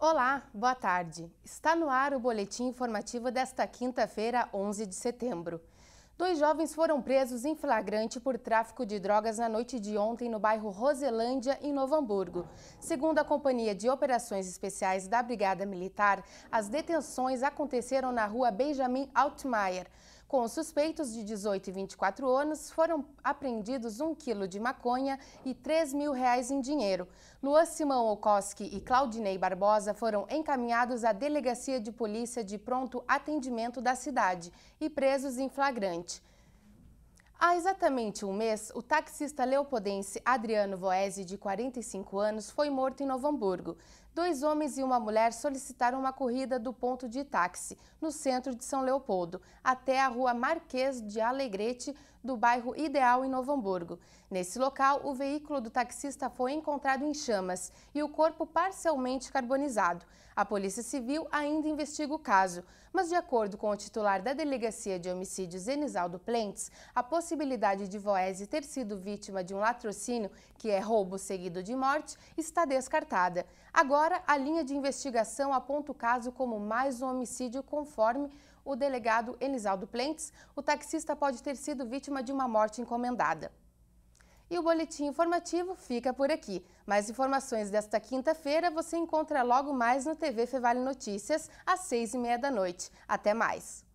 Olá, boa tarde. Está no ar o boletim informativo desta quinta-feira, 11 de setembro. Dois jovens foram presos em flagrante por tráfico de drogas na noite de ontem no bairro Roselândia, em Novo Hamburgo. Segundo a Companhia de Operações Especiais da Brigada Militar, as detenções aconteceram na rua Benjamin Altmaier. Com os suspeitos de 18 e 24 anos, foram apreendidos um quilo de maconha e 3 mil reais em dinheiro. Luan Simão Okoski e Claudinei Barbosa foram encaminhados à Delegacia de Polícia de Pronto Atendimento da cidade e presos em flagrante. Há exatamente um mês, o taxista leopodense Adriano Voese, de 45 anos, foi morto em Novo Hamburgo dois homens e uma mulher solicitaram uma corrida do ponto de táxi, no centro de São Leopoldo, até a rua Marquês de Alegrete, do bairro Ideal, em Novo Hamburgo. Nesse local, o veículo do taxista foi encontrado em chamas e o corpo parcialmente carbonizado. A Polícia Civil ainda investiga o caso, mas de acordo com o titular da Delegacia de Homicídios, Enisaldo Plentes, a possibilidade de Voese ter sido vítima de um latrocínio, que é roubo seguido de morte, está descartada. Agora, Agora, a linha de investigação aponta o caso como mais um homicídio, conforme o delegado Elisaldo Plentes. O taxista pode ter sido vítima de uma morte encomendada. E o boletim informativo fica por aqui. Mais informações desta quinta-feira você encontra logo mais no TV Fevale Notícias, às seis e meia da noite. Até mais!